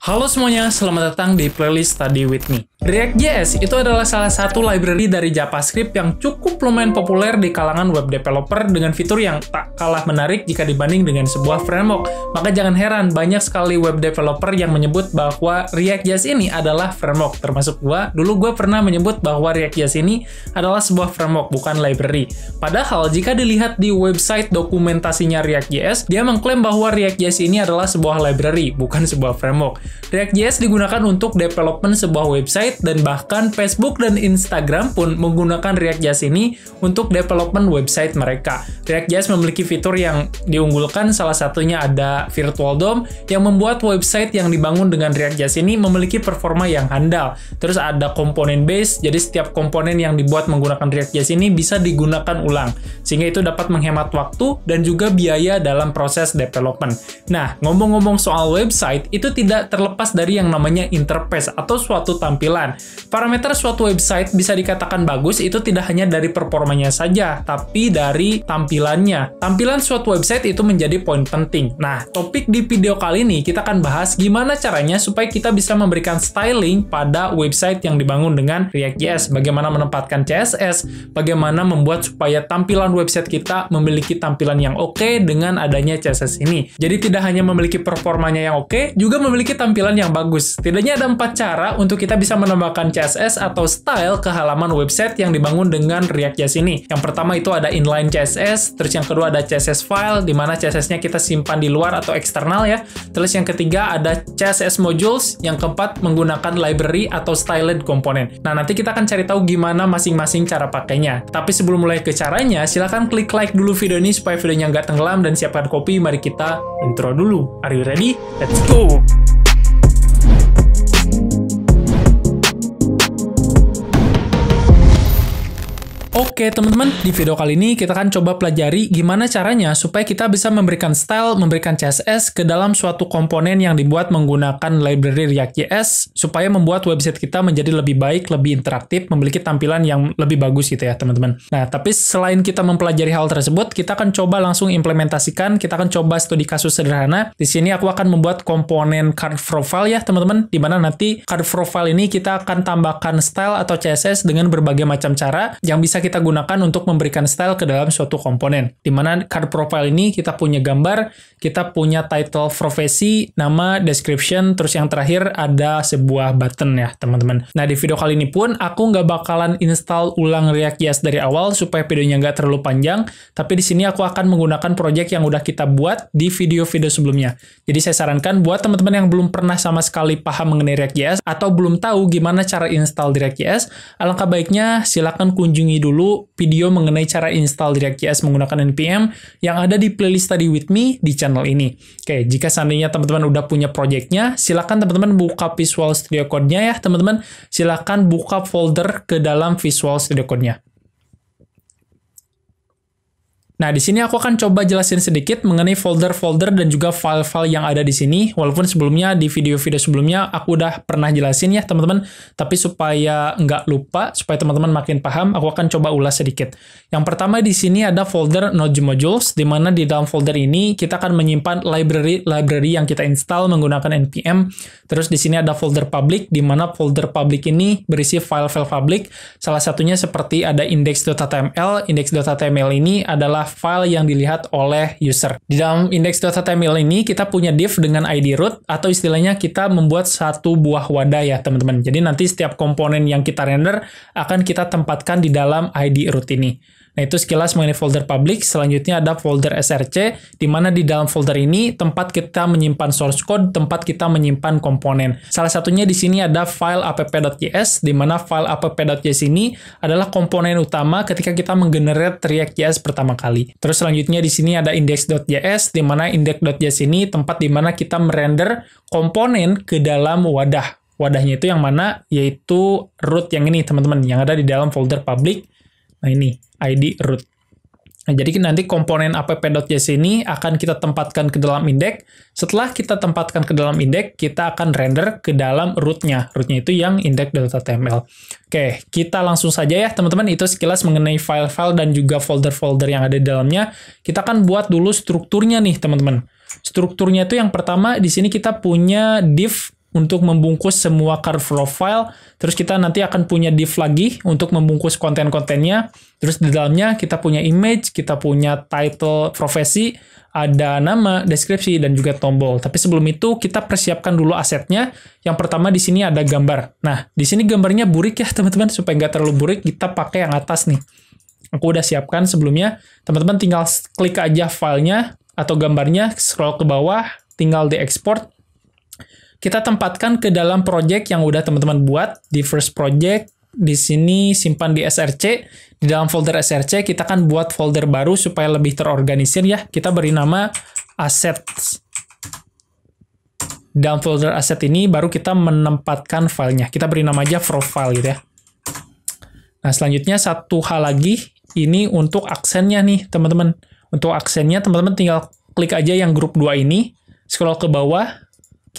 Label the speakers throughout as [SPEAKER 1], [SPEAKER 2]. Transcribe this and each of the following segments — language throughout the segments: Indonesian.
[SPEAKER 1] Halo semuanya, selamat datang di playlist Study With Me. React.js itu adalah salah satu library dari JavaScript yang cukup lumayan populer di kalangan web developer dengan fitur yang tak kalah menarik jika dibanding dengan sebuah framework. Maka jangan heran, banyak sekali web developer yang menyebut bahwa React.js ini adalah framework, termasuk gua. Dulu gua pernah menyebut bahwa React.js ini adalah sebuah framework, bukan library. Padahal jika dilihat di website dokumentasinya React.js, dia mengklaim bahwa React.js ini adalah sebuah library, bukan sebuah framework. React.js digunakan untuk development sebuah website dan bahkan Facebook dan Instagram pun menggunakan React.js ini untuk development website mereka. React.js memiliki fitur yang diunggulkan salah satunya ada Virtual DOM yang membuat website yang dibangun dengan React.js ini memiliki performa yang handal. Terus ada komponen base, jadi setiap komponen yang dibuat menggunakan React.js ini bisa digunakan ulang. Sehingga itu dapat menghemat waktu dan juga biaya dalam proses development. Nah, ngomong-ngomong soal website, itu tidak ter terlepas dari yang namanya interface atau suatu tampilan. Parameter suatu website bisa dikatakan bagus itu tidak hanya dari performanya saja, tapi dari tampilannya. Tampilan suatu website itu menjadi poin penting. Nah, topik di video kali ini kita akan bahas gimana caranya supaya kita bisa memberikan styling pada website yang dibangun dengan React.js, bagaimana menempatkan CSS, bagaimana membuat supaya tampilan website kita memiliki tampilan yang oke okay dengan adanya CSS ini. Jadi tidak hanya memiliki performanya yang oke, okay, juga memiliki tampilan tampilan yang bagus. Tidaknya ada empat cara untuk kita bisa menambahkan CSS atau style ke halaman website yang dibangun dengan React JS ini. Yang pertama itu ada inline CSS, terus yang kedua ada CSS file, di mana CSS-nya kita simpan di luar atau eksternal ya. Terus yang ketiga ada CSS modules, yang keempat menggunakan library atau styled komponen. Nah, nanti kita akan cari tahu gimana masing-masing cara pakainya. Tapi sebelum mulai ke caranya, silahkan klik like dulu video ini supaya videonya nggak tenggelam dan siapkan kopi. Mari kita intro dulu. Are you ready? Let's go! Facebook. Oke teman-teman, di video kali ini kita akan coba pelajari gimana caranya supaya kita bisa memberikan style, memberikan CSS ke dalam suatu komponen yang dibuat menggunakan library React.js supaya membuat website kita menjadi lebih baik, lebih interaktif, memiliki tampilan yang lebih bagus gitu ya teman-teman. Nah, tapi selain kita mempelajari hal tersebut, kita akan coba langsung implementasikan, kita akan coba studi kasus sederhana. Di sini aku akan membuat komponen card profile ya teman-teman, di mana nanti card profile ini kita akan tambahkan style atau CSS dengan berbagai macam cara yang bisa kita gunakan gunakan untuk memberikan style ke dalam suatu komponen. Di mana card profile ini kita punya gambar, kita punya title profesi, nama, description, terus yang terakhir ada sebuah button ya teman-teman. Nah di video kali ini pun aku nggak bakalan install ulang React JS dari awal supaya videonya nggak terlalu panjang, tapi di sini aku akan menggunakan project yang udah kita buat di video-video sebelumnya. Jadi saya sarankan buat teman-teman yang belum pernah sama sekali paham mengenai React.js atau belum tahu gimana cara install React.js, alangkah baiknya silakan kunjungi dulu video mengenai cara install React.js menggunakan NPM yang ada di playlist tadi With Me di channel ini. Oke, jika seandainya teman-teman udah punya projectnya, silahkan teman-teman buka Visual Studio Code-nya ya, teman-teman. Silahkan buka folder ke dalam Visual Studio Code-nya. Nah, di sini aku akan coba jelasin sedikit mengenai folder-folder dan juga file-file yang ada di sini, walaupun sebelumnya di video-video sebelumnya aku udah pernah jelasin ya, teman-teman. Tapi supaya nggak lupa, supaya teman-teman makin paham, aku akan coba ulas sedikit. Yang pertama di sini ada folder Node Modules, di mana di dalam folder ini kita akan menyimpan library-library yang kita install menggunakan npm. Terus di sini ada folder public, di mana folder public ini berisi file-file public. Salah satunya seperti ada index.html. Index.html ini adalah file yang dilihat oleh user. Di dalam index.html ini, kita punya div dengan ID root, atau istilahnya kita membuat satu buah wadah ya, teman-teman. Jadi nanti setiap komponen yang kita render akan kita tempatkan di dalam ID root ini. Nah, itu sekilas mengenai folder public. Selanjutnya ada folder src, di mana di dalam folder ini tempat kita menyimpan source code, tempat kita menyimpan komponen. Salah satunya di sini ada file app.js, di mana file app.js ini adalah komponen utama ketika kita menggenerate React.js pertama kali. Terus selanjutnya di sini ada index.js, di mana index.js ini tempat di mana kita merender komponen ke dalam wadah. Wadahnya itu yang mana? Yaitu root yang ini, teman-teman, yang ada di dalam folder public Nah ini ID root. Nah, jadi nanti komponen app.js ini akan kita tempatkan ke dalam indeks. Setelah kita tempatkan ke dalam indeks, kita akan render ke dalam rootnya. Rootnya itu yang index.html. Oke, kita langsung saja ya teman-teman. Itu sekilas mengenai file-file dan juga folder-folder yang ada di dalamnya. Kita akan buat dulu strukturnya nih teman-teman. Strukturnya itu yang pertama di sini kita punya div untuk membungkus semua curve profile. Terus kita nanti akan punya div lagi untuk membungkus konten-kontennya. Terus di dalamnya kita punya image, kita punya title profesi, ada nama, deskripsi, dan juga tombol. Tapi sebelum itu kita persiapkan dulu asetnya. Yang pertama di sini ada gambar. Nah, di sini gambarnya burik ya teman-teman. Supaya nggak terlalu burik, kita pakai yang atas nih. Aku udah siapkan sebelumnya. Teman-teman tinggal klik aja filenya atau gambarnya, scroll ke bawah, tinggal di export kita tempatkan ke dalam project yang udah teman-teman buat di first project di sini simpan di src di dalam folder src kita kan buat folder baru supaya lebih terorganisir ya kita beri nama aset dalam folder aset ini baru kita menempatkan filenya kita beri nama aja profile gitu ya nah selanjutnya satu hal lagi ini untuk aksennya nih teman-teman untuk aksennya teman-teman tinggal klik aja yang grup 2 ini scroll ke bawah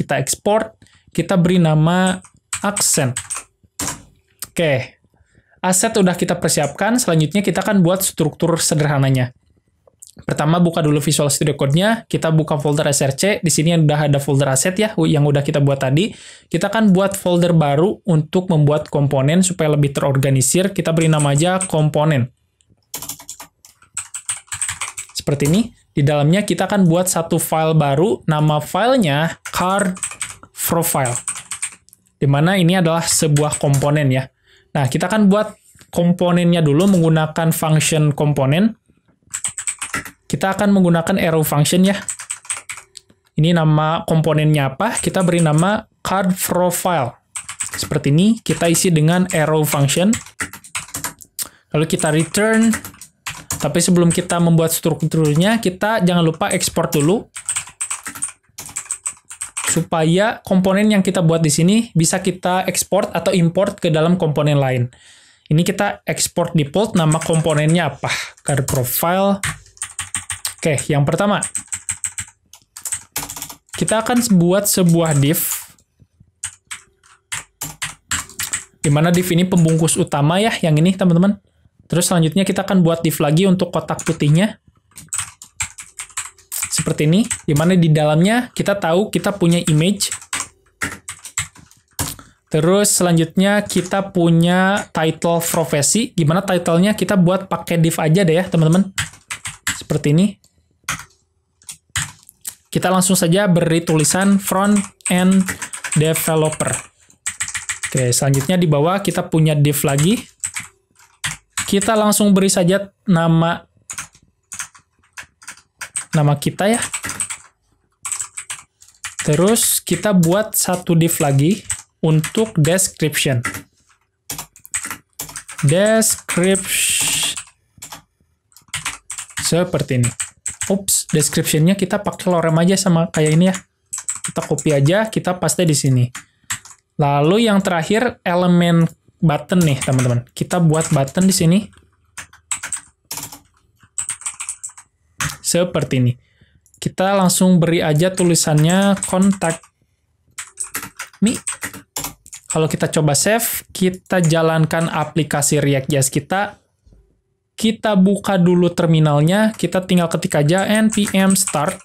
[SPEAKER 1] kita export, kita beri nama aksen. Oke, aset udah kita persiapkan, selanjutnya kita akan buat struktur sederhananya. Pertama buka dulu Visual Studio Code-nya, kita buka folder SRC, di sini udah ada folder aset ya yang udah kita buat tadi. Kita akan buat folder baru untuk membuat komponen supaya lebih terorganisir, kita beri nama aja komponen. Seperti ini. Di dalamnya kita akan buat satu file baru, nama filenya card profile. Dimana ini adalah sebuah komponen ya. Nah, kita akan buat komponennya dulu menggunakan function komponen. Kita akan menggunakan arrow function ya. Ini nama komponennya apa? Kita beri nama card profile. Seperti ini, kita isi dengan arrow function. Lalu kita return tapi sebelum kita membuat strukturnya, kita jangan lupa ekspor dulu supaya komponen yang kita buat di sini bisa kita ekspor atau import ke dalam komponen lain. Ini kita ekspor default nama komponennya apa? Card profile. Oke, yang pertama kita akan buat sebuah div Di mana div ini pembungkus utama ya yang ini teman-teman Terus selanjutnya kita akan buat div lagi untuk kotak putihnya. Seperti ini, dimana di dalamnya kita tahu kita punya image. Terus selanjutnya kita punya title profesi. Gimana titlenya kita buat pakai div aja deh ya teman-teman. Seperti ini. Kita langsung saja beri tulisan front end developer. Oke, selanjutnya di bawah kita punya div lagi kita langsung beri saja nama nama kita ya. Terus kita buat satu div lagi untuk description. Description seperti ini. Ups, descriptionnya kita pakai lorem aja sama kayak ini ya. Kita copy aja, kita paste di sini. Lalu yang terakhir elemen button nih teman-teman. Kita buat button di sini. Seperti ini. Kita langsung beri aja tulisannya kontak me. Kalau kita coba save, kita jalankan aplikasi React.js kita. Kita buka dulu terminalnya, kita tinggal ketik aja npm start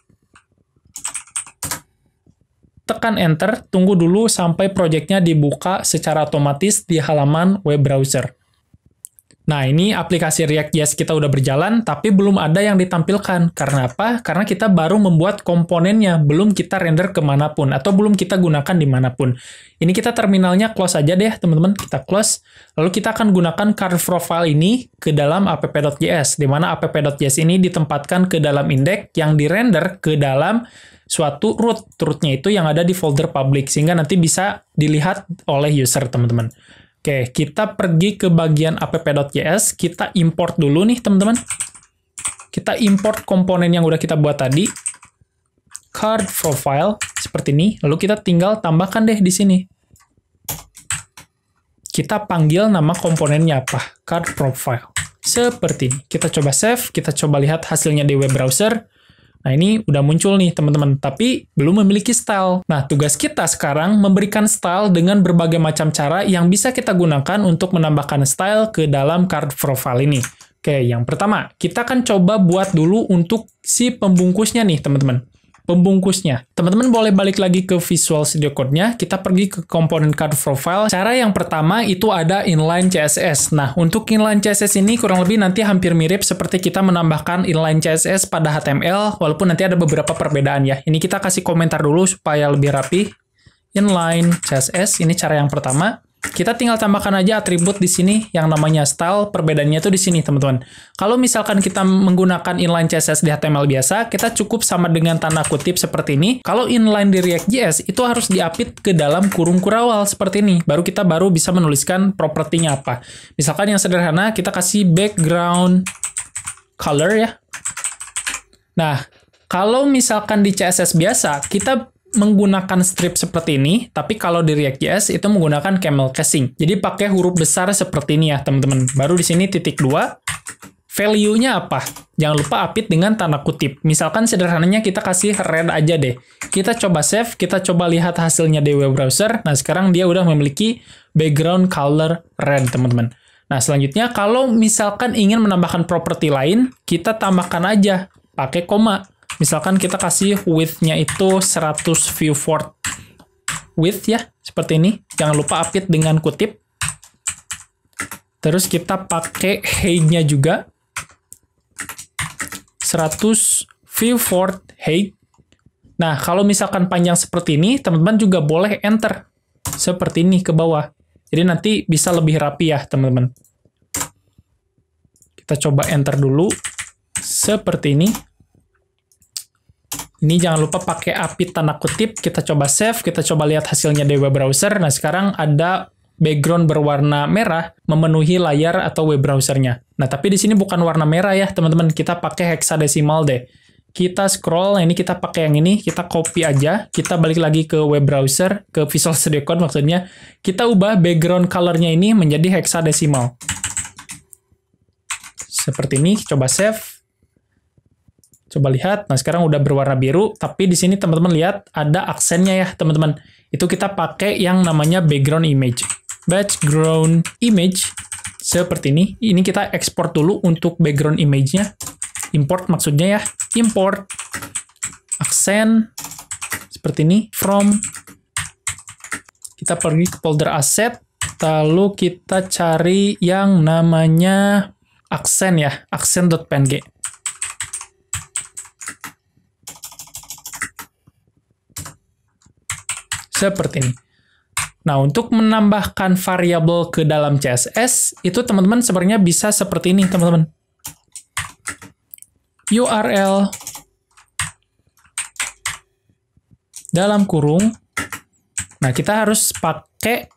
[SPEAKER 1] tekan Enter, tunggu dulu sampai projectnya dibuka secara otomatis di halaman web browser. Nah, ini aplikasi React JS kita udah berjalan, tapi belum ada yang ditampilkan. Karena apa? Karena kita baru membuat komponennya, belum kita render kemanapun, atau belum kita gunakan dimanapun. Ini kita terminalnya close aja deh, teman-teman. Kita close, lalu kita akan gunakan card profile ini ke dalam app.js, di mana app.js ini ditempatkan ke dalam indeks yang dirender ke dalam suatu root. Rootnya itu yang ada di folder public sehingga nanti bisa dilihat oleh user teman-teman. Oke, kita pergi ke bagian app.js, kita import dulu nih teman-teman. Kita import komponen yang udah kita buat tadi. Card profile seperti ini, lalu kita tinggal tambahkan deh di sini. Kita panggil nama komponennya apa? Card profile. Seperti ini. Kita coba save, kita coba lihat hasilnya di web browser. Nah, ini udah muncul nih, teman-teman, tapi belum memiliki style. Nah, tugas kita sekarang memberikan style dengan berbagai macam cara yang bisa kita gunakan untuk menambahkan style ke dalam card profile ini. Oke, yang pertama, kita akan coba buat dulu untuk si pembungkusnya nih, teman-teman pembungkusnya. Teman-teman boleh balik lagi ke Visual Studio Code-nya, kita pergi ke komponen card profile. Cara yang pertama itu ada inline CSS. Nah, untuk inline CSS ini kurang lebih nanti hampir mirip seperti kita menambahkan inline CSS pada HTML, walaupun nanti ada beberapa perbedaan ya. Ini kita kasih komentar dulu supaya lebih rapi. Inline CSS, ini cara yang pertama kita tinggal tambahkan aja atribut di sini yang namanya style. Perbedaannya tuh di sini, teman-teman. Kalau misalkan kita menggunakan inline CSS di HTML biasa, kita cukup sama dengan tanda kutip seperti ini. Kalau inline di React.js, itu harus diapit ke dalam kurung kurawal seperti ini. Baru kita baru bisa menuliskan propertinya apa. Misalkan yang sederhana, kita kasih background color ya. Nah, kalau misalkan di CSS biasa, kita menggunakan strip seperti ini, tapi kalau di React JS itu menggunakan camel casing. Jadi pakai huruf besar seperti ini ya, teman-teman. Baru di sini titik 2, value-nya apa? Jangan lupa apit dengan tanda kutip. Misalkan sederhananya kita kasih red aja deh. Kita coba save, kita coba lihat hasilnya di web browser. Nah, sekarang dia udah memiliki background color red, teman-teman. Nah, selanjutnya kalau misalkan ingin menambahkan properti lain, kita tambahkan aja pakai koma misalkan kita kasih width-nya itu 100 viewport width ya, seperti ini. Jangan lupa update dengan kutip. Terus kita pakai height-nya juga. 100 viewport height. Nah, kalau misalkan panjang seperti ini, teman-teman juga boleh enter seperti ini ke bawah. Jadi nanti bisa lebih rapi ya, teman-teman. Kita coba enter dulu seperti ini ini jangan lupa pakai API tanda kutip, kita coba save, kita coba lihat hasilnya di web browser. Nah, sekarang ada background berwarna merah memenuhi layar atau web browsernya. Nah, tapi di sini bukan warna merah ya, teman-teman. Kita pakai heksadesimal deh. Kita scroll, nah, ini kita pakai yang ini, kita copy aja, kita balik lagi ke web browser, ke Visual Studio Code maksudnya. Kita ubah background colornya ini menjadi heksadesimal. Seperti ini, coba save. Coba lihat. Nah, sekarang udah berwarna biru, tapi di sini teman-teman lihat ada aksennya ya, teman-teman. Itu kita pakai yang namanya background image. Background image seperti ini. Ini kita export dulu untuk background image-nya. Import maksudnya ya. Import aksen seperti ini from kita pergi ke folder aset lalu kita cari yang namanya aksen ya aksen.png Seperti ini. Nah, untuk menambahkan variabel ke dalam CSS, itu teman-teman sebenarnya bisa seperti ini, teman-teman. URL dalam kurung. Nah, kita harus pakai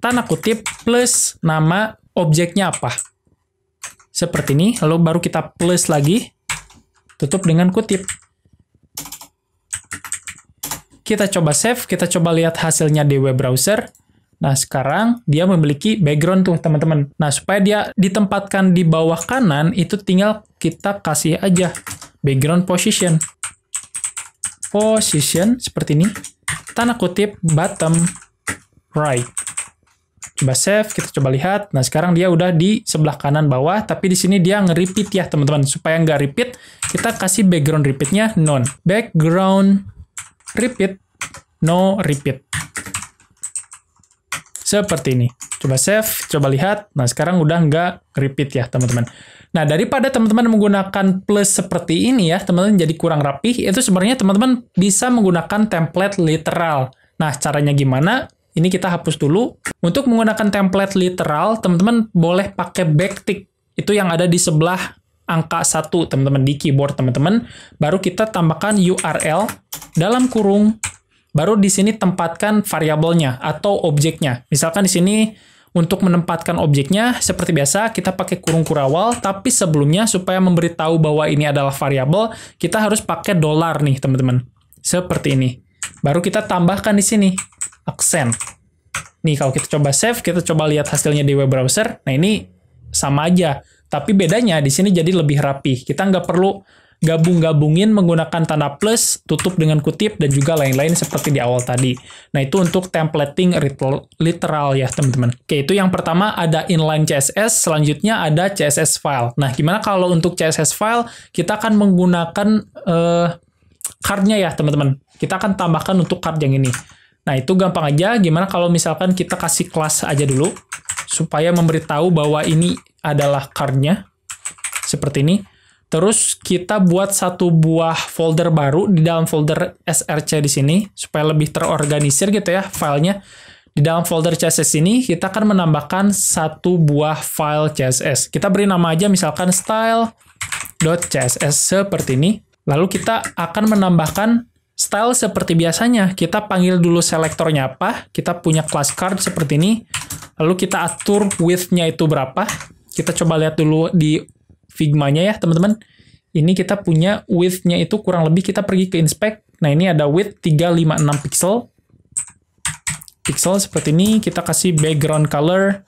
[SPEAKER 1] tanda kutip plus nama objeknya apa. Seperti ini, lalu baru kita plus lagi, tutup dengan kutip. Kita coba save, kita coba lihat hasilnya di web browser. Nah, sekarang dia memiliki background tuh, teman-teman. Nah, supaya dia ditempatkan di bawah kanan, itu tinggal kita kasih aja background position. Position, seperti ini. tanah kutip, bottom right. Coba save, kita coba lihat. Nah, sekarang dia udah di sebelah kanan bawah, tapi di sini dia nge-repeat ya, teman-teman. Supaya nggak repeat, kita kasih background repeatnya non. Background repeat, no repeat. Seperti ini. Coba save, coba lihat. Nah, sekarang udah nggak repeat ya, teman-teman. Nah, daripada teman-teman menggunakan plus seperti ini ya, teman-teman jadi kurang rapih, itu sebenarnya teman-teman bisa menggunakan template literal. Nah, caranya gimana? Ini kita hapus dulu. Untuk menggunakan template literal, teman-teman boleh pakai backtick. Itu yang ada di sebelah angka 1 teman-teman di keyboard teman-teman baru kita tambahkan URL dalam kurung baru di sini tempatkan variabelnya atau objeknya misalkan di sini untuk menempatkan objeknya seperti biasa kita pakai kurung kurawal tapi sebelumnya supaya memberitahu bahwa ini adalah variabel kita harus pakai dolar nih teman-teman seperti ini baru kita tambahkan di sini aksen nih kalau kita coba save kita coba lihat hasilnya di web browser nah ini sama aja tapi bedanya di sini jadi lebih rapi. Kita nggak perlu gabung-gabungin menggunakan tanda plus, tutup dengan kutip, dan juga lain-lain seperti di awal tadi. Nah, itu untuk templating literal ya, teman-teman. Oke, itu yang pertama ada inline CSS, selanjutnya ada CSS file. Nah, gimana kalau untuk CSS file, kita akan menggunakan eh, card-nya ya, teman-teman. Kita akan tambahkan untuk card yang ini. Nah, itu gampang aja. Gimana kalau misalkan kita kasih kelas aja dulu, supaya memberitahu bahwa ini adalah cardnya seperti ini. Terus kita buat satu buah folder baru di dalam folder SRC di sini supaya lebih terorganisir gitu ya filenya. Di dalam folder CSS ini kita akan menambahkan satu buah file CSS. Kita beri nama aja misalkan style.css seperti ini. Lalu kita akan menambahkan style seperti biasanya. Kita panggil dulu selektornya apa. Kita punya class card seperti ini. Lalu kita atur width-nya itu berapa kita coba lihat dulu di figmanya ya, teman-teman. Ini kita punya width-nya itu kurang lebih kita pergi ke inspect. Nah, ini ada width 356 pixel. Pixel seperti ini, kita kasih background color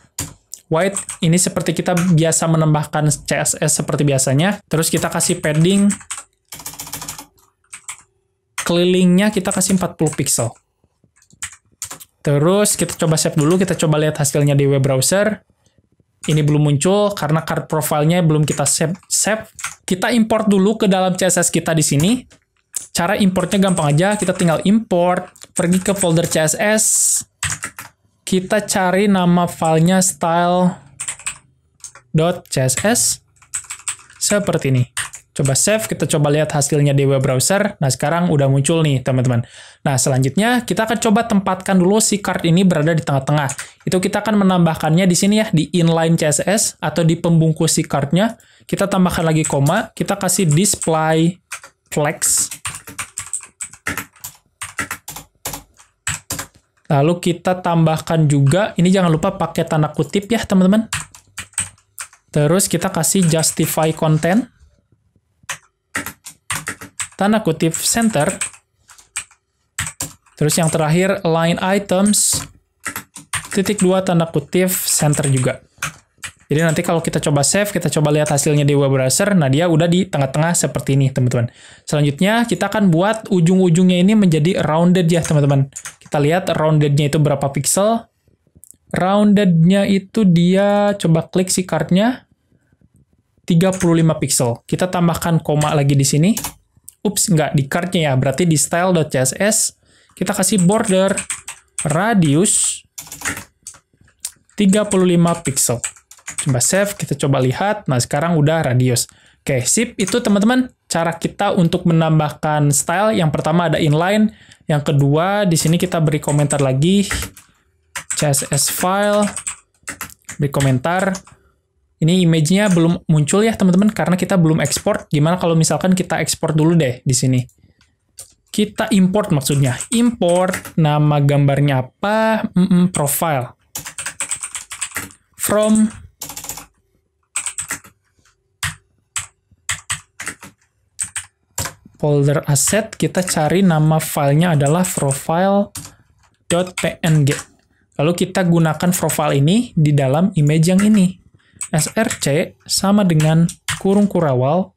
[SPEAKER 1] white. Ini seperti kita biasa menambahkan CSS seperti biasanya. Terus kita kasih padding kelilingnya kita kasih 40 pixel. Terus kita coba save dulu, kita coba lihat hasilnya di web browser ini belum muncul karena card profilnya belum kita save, save. Kita import dulu ke dalam CSS kita di sini. Cara importnya gampang aja, kita tinggal import, pergi ke folder CSS, kita cari nama filenya style.css seperti ini coba save, kita coba lihat hasilnya di web browser. Nah, sekarang udah muncul nih, teman-teman. Nah, selanjutnya kita akan coba tempatkan dulu si card ini berada di tengah-tengah. Itu kita akan menambahkannya di sini ya, di inline CSS atau di pembungkus si cardnya. Kita tambahkan lagi koma, kita kasih display flex. Lalu kita tambahkan juga, ini jangan lupa pakai tanda kutip ya, teman-teman. Terus kita kasih justify content tanda kutip center. Terus yang terakhir line items titik dua tanda kutip center juga. Jadi nanti kalau kita coba save, kita coba lihat hasilnya di web browser, nah dia udah di tengah-tengah seperti ini, teman-teman. Selanjutnya, kita akan buat ujung-ujungnya ini menjadi rounded ya, teman-teman. Kita lihat roundednya itu berapa pixel. Roundednya itu dia, coba klik si cardnya, 35 pixel. Kita tambahkan koma lagi di sini ups nggak di cardnya ya berarti di style.css kita kasih border radius 35 pixel coba save kita coba lihat nah sekarang udah radius oke sip itu teman-teman cara kita untuk menambahkan style yang pertama ada inline yang kedua di sini kita beri komentar lagi css file beri komentar ini image-nya belum muncul ya teman-teman karena kita belum ekspor. Gimana kalau misalkan kita ekspor dulu deh di sini. Kita import maksudnya. Import nama gambarnya apa? Mm -mm, profile. From folder asset kita cari nama filenya adalah profile.png. Lalu kita gunakan profile ini di dalam image yang ini. SRC sama dengan kurung kurawal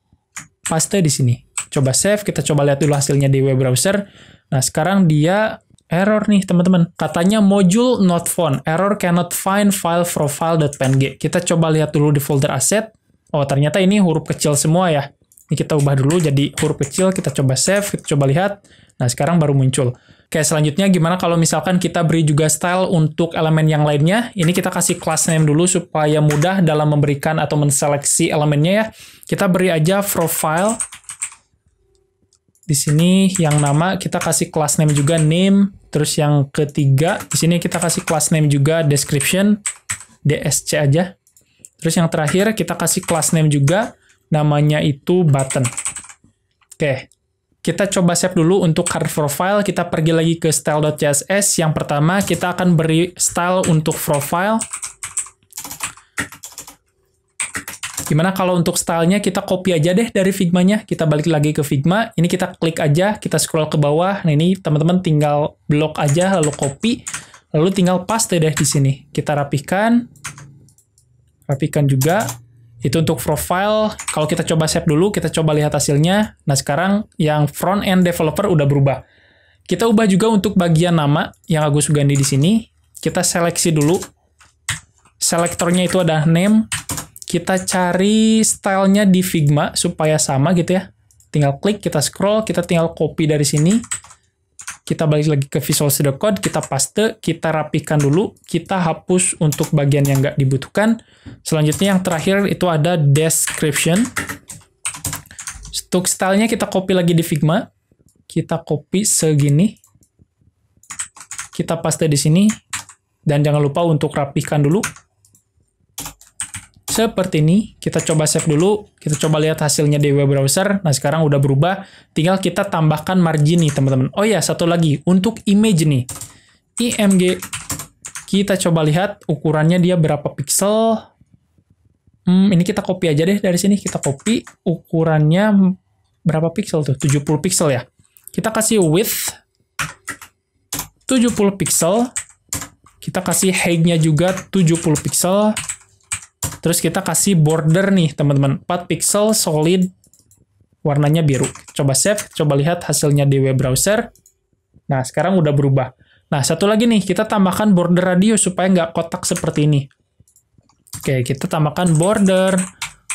[SPEAKER 1] paste di sini. Coba save, kita coba lihat dulu hasilnya di web browser. Nah, sekarang dia error nih teman-teman. Katanya module not found, error cannot find file profile.png. Kita coba lihat dulu di folder asset Oh, ternyata ini huruf kecil semua ya. Ini kita ubah dulu jadi huruf kecil, kita coba save, kita coba lihat. Nah, sekarang baru muncul. Kayak selanjutnya gimana kalau misalkan kita beri juga style untuk elemen yang lainnya. Ini kita kasih class name dulu supaya mudah dalam memberikan atau menseleksi elemennya ya. Kita beri aja profile. Di sini yang nama kita kasih class name juga name. Terus yang ketiga di sini kita kasih class name juga description. DSC aja. Terus yang terakhir kita kasih class name juga namanya itu button. Oke, kita coba save dulu untuk card profile, kita pergi lagi ke style.css. Yang pertama, kita akan beri style untuk profile. Gimana kalau untuk stylenya kita copy aja deh dari Figma-nya. Kita balik lagi ke Figma. Ini kita klik aja, kita scroll ke bawah. Nah ini teman-teman tinggal blok aja, lalu copy. Lalu tinggal paste deh di sini. Kita rapikan, rapikan juga. Itu untuk profile. Kalau kita coba save dulu, kita coba lihat hasilnya. Nah, sekarang yang front end developer udah berubah. Kita ubah juga untuk bagian nama yang Agus Sugandi di sini. Kita seleksi dulu. Selektornya itu ada name. Kita cari stylenya di Figma supaya sama gitu ya. Tinggal klik, kita scroll, kita tinggal copy dari sini kita balik lagi ke Visual Studio Code, kita paste, kita rapikan dulu, kita hapus untuk bagian yang nggak dibutuhkan. Selanjutnya yang terakhir itu ada description. Untuk stylenya kita copy lagi di Figma, kita copy segini, kita paste di sini, dan jangan lupa untuk rapikan dulu seperti ini. Kita coba save dulu, kita coba lihat hasilnya di web browser. Nah, sekarang udah berubah, tinggal kita tambahkan margin nih, teman-teman. Oh ya, satu lagi, untuk image nih. IMG kita coba lihat ukurannya dia berapa pixel. Hmm, ini kita copy aja deh dari sini, kita copy ukurannya berapa pixel tuh? 70 pixel ya. Kita kasih width 70 pixel. Kita kasih height-nya juga 70 pixel Terus kita kasih border nih teman-teman. 4 pixel solid warnanya biru. Coba save, coba lihat hasilnya di web browser. Nah, sekarang udah berubah. Nah, satu lagi nih, kita tambahkan border radius supaya nggak kotak seperti ini. Oke, kita tambahkan border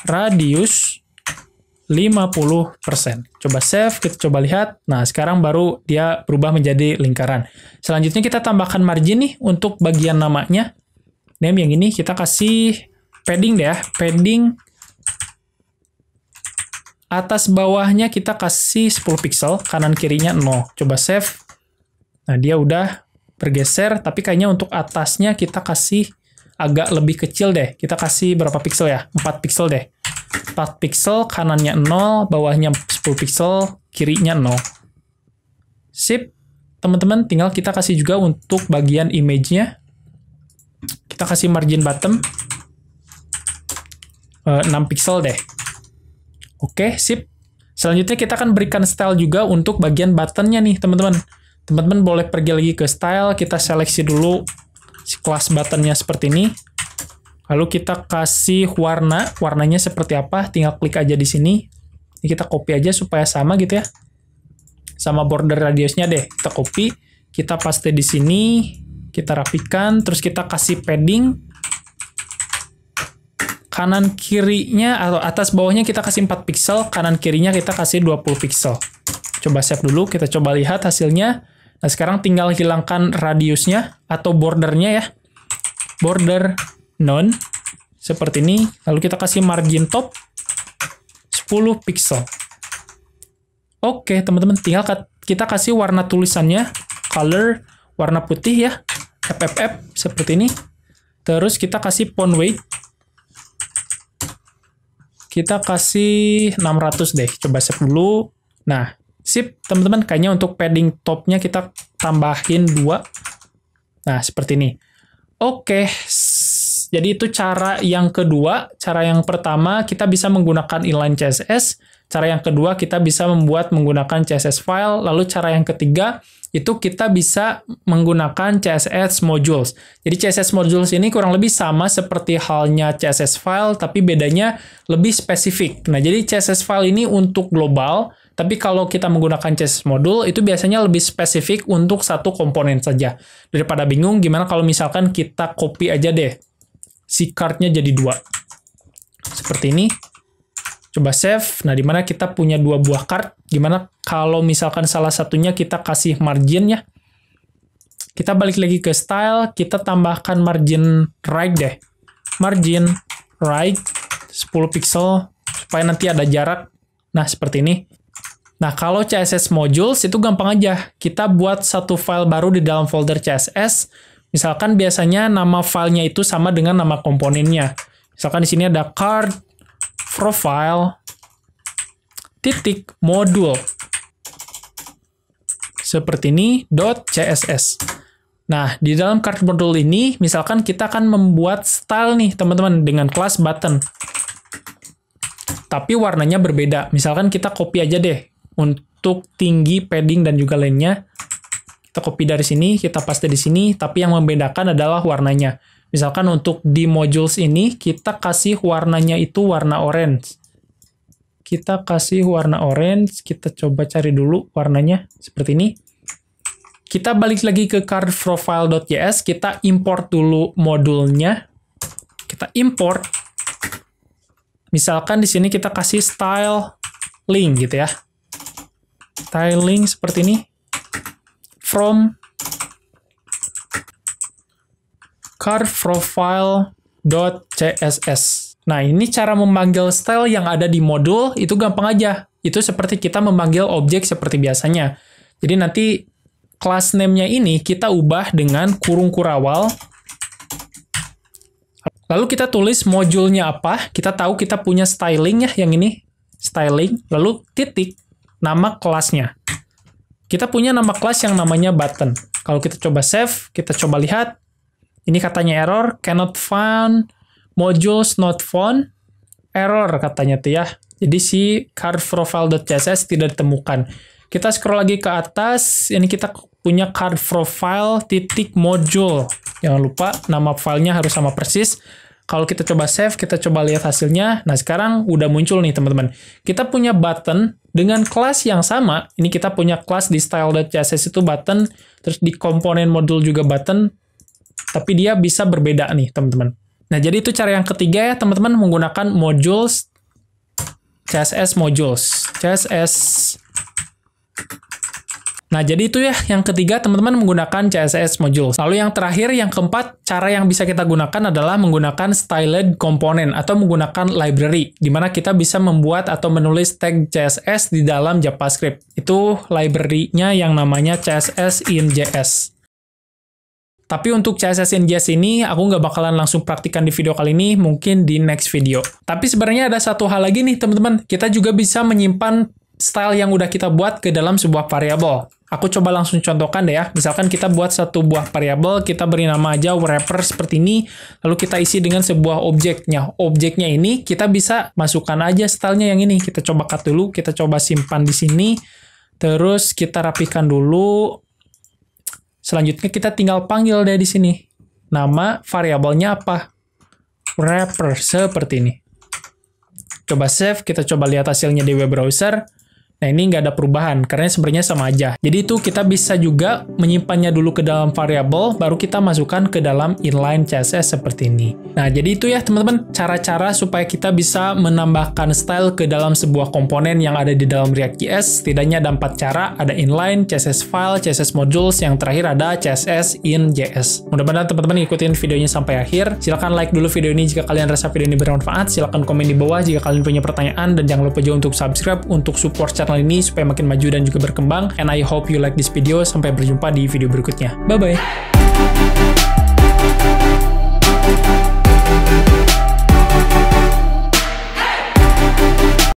[SPEAKER 1] radius 50%. Coba save, kita coba lihat. Nah, sekarang baru dia berubah menjadi lingkaran. Selanjutnya kita tambahkan margin nih untuk bagian namanya. Name yang ini kita kasih padding deh ya padding atas bawahnya kita kasih 10 pixel kanan kirinya 0 coba save nah dia udah bergeser tapi kayaknya untuk atasnya kita kasih agak lebih kecil deh kita kasih berapa pixel ya 4 pixel deh 4 pixel kanannya 0 bawahnya 10 pixel kirinya 0 sip teman-teman tinggal kita kasih juga untuk bagian image-nya kita kasih margin bottom 6 eh, pixel deh. Oke, sip. Selanjutnya kita akan berikan style juga untuk bagian buttonnya nih, teman-teman. Teman-teman boleh pergi lagi ke style, kita seleksi dulu si kelas buttonnya seperti ini. Lalu kita kasih warna, warnanya seperti apa, tinggal klik aja di sini. Ini kita copy aja supaya sama gitu ya. Sama border radiusnya deh, kita copy, kita paste di sini, kita rapikan, terus kita kasih padding, kanan kirinya atau atas bawahnya kita kasih 4 pixel, kanan kirinya kita kasih 20 pixel. Coba save dulu, kita coba lihat hasilnya. Nah, sekarang tinggal hilangkan radiusnya atau bordernya ya. Border none seperti ini, lalu kita kasih margin top 10 pixel. Oke, teman-teman, tinggal kita kasih warna tulisannya color warna putih ya, FFF seperti ini. Terus kita kasih font weight kita kasih 600 deh. Coba set dulu. Nah, sip teman-teman kayaknya untuk padding topnya kita tambahin dua. Nah, seperti ini. Oke, jadi itu cara yang kedua. Cara yang pertama kita bisa menggunakan inline CSS. Cara yang kedua kita bisa membuat menggunakan CSS file. Lalu cara yang ketiga itu kita bisa menggunakan CSS modules. Jadi CSS modules ini kurang lebih sama seperti halnya CSS file, tapi bedanya lebih spesifik. Nah, jadi CSS file ini untuk global, tapi kalau kita menggunakan CSS module, itu biasanya lebih spesifik untuk satu komponen saja. Daripada bingung, gimana kalau misalkan kita copy aja deh si cardnya jadi dua. Seperti ini coba save. Nah, di mana kita punya dua buah card. Gimana kalau misalkan salah satunya kita kasih margin ya. Kita balik lagi ke style, kita tambahkan margin right deh. Margin right 10 pixel supaya nanti ada jarak. Nah, seperti ini. Nah, kalau CSS modules itu gampang aja. Kita buat satu file baru di dalam folder CSS. Misalkan biasanya nama filenya itu sama dengan nama komponennya. Misalkan di sini ada card, profile titik modul seperti ini .css. Nah, di dalam card module ini, misalkan kita akan membuat style nih, teman-teman, dengan kelas button. Tapi warnanya berbeda. Misalkan kita copy aja deh untuk tinggi, padding, dan juga lainnya. Kita copy dari sini, kita paste di sini, tapi yang membedakan adalah warnanya. Misalkan untuk di modules ini, kita kasih warnanya itu warna orange. Kita kasih warna orange, kita coba cari dulu warnanya seperti ini. Kita balik lagi ke cardprofile.js, kita import dulu modulnya. Kita import. Misalkan di sini kita kasih style link gitu ya. Styling seperti ini. From css Nah, ini cara memanggil style yang ada di modul itu gampang aja. Itu seperti kita memanggil objek seperti biasanya. Jadi nanti class name-nya ini kita ubah dengan kurung kurawal. Lalu kita tulis modulnya apa. Kita tahu kita punya styling ya, yang ini. Styling, lalu titik nama kelasnya. Kita punya nama kelas yang namanya button. Kalau kita coba save, kita coba lihat, ini katanya error, cannot find modules not found, error katanya tuh ya. Jadi si card profile.css tidak ditemukan. Kita scroll lagi ke atas, ini kita punya card profile titik module. Jangan lupa nama filenya harus sama persis. Kalau kita coba save, kita coba lihat hasilnya. Nah, sekarang udah muncul nih, teman-teman. Kita punya button dengan kelas yang sama. Ini kita punya kelas di style.css itu button, terus di komponen module juga button tapi dia bisa berbeda nih teman-teman. Nah jadi itu cara yang ketiga ya teman-teman menggunakan modules CSS modules CSS. Nah jadi itu ya yang ketiga teman-teman menggunakan CSS modules. Lalu yang terakhir yang keempat cara yang bisa kita gunakan adalah menggunakan styled component atau menggunakan library di mana kita bisa membuat atau menulis tag CSS di dalam JavaScript. Itu library-nya yang namanya CSS in JS. Tapi untuk CSS in JS ini, aku nggak bakalan langsung praktikan di video kali ini, mungkin di next video. Tapi sebenarnya ada satu hal lagi nih, teman-teman. Kita juga bisa menyimpan style yang udah kita buat ke dalam sebuah variabel. Aku coba langsung contohkan deh ya. Misalkan kita buat satu buah variabel, kita beri nama aja wrapper seperti ini, lalu kita isi dengan sebuah objeknya. Objeknya ini kita bisa masukkan aja stylenya yang ini. Kita coba cut dulu, kita coba simpan di sini. Terus kita rapikan dulu. Selanjutnya kita tinggal panggil deh di sini. Nama variabelnya apa? Wrapper seperti ini. Coba save, kita coba lihat hasilnya di web browser. Nah ini nggak ada perubahan, karena sebenarnya sama aja. Jadi itu kita bisa juga menyimpannya dulu ke dalam variabel, baru kita masukkan ke dalam inline CSS seperti ini. Nah jadi itu ya teman-teman, cara-cara supaya kita bisa menambahkan style ke dalam sebuah komponen yang ada di dalam React.js, setidaknya ada empat cara, ada inline, CSS file, CSS modules, yang terakhir ada CSS in JS. Mudah-mudahan teman-teman ikutin videonya sampai akhir. Silahkan like dulu video ini jika kalian rasa video ini bermanfaat, silahkan komen di bawah jika kalian punya pertanyaan, dan jangan lupa juga untuk subscribe untuk support channel channel ini supaya makin maju dan juga berkembang. And I hope you like this video. Sampai berjumpa di video berikutnya. Bye-bye.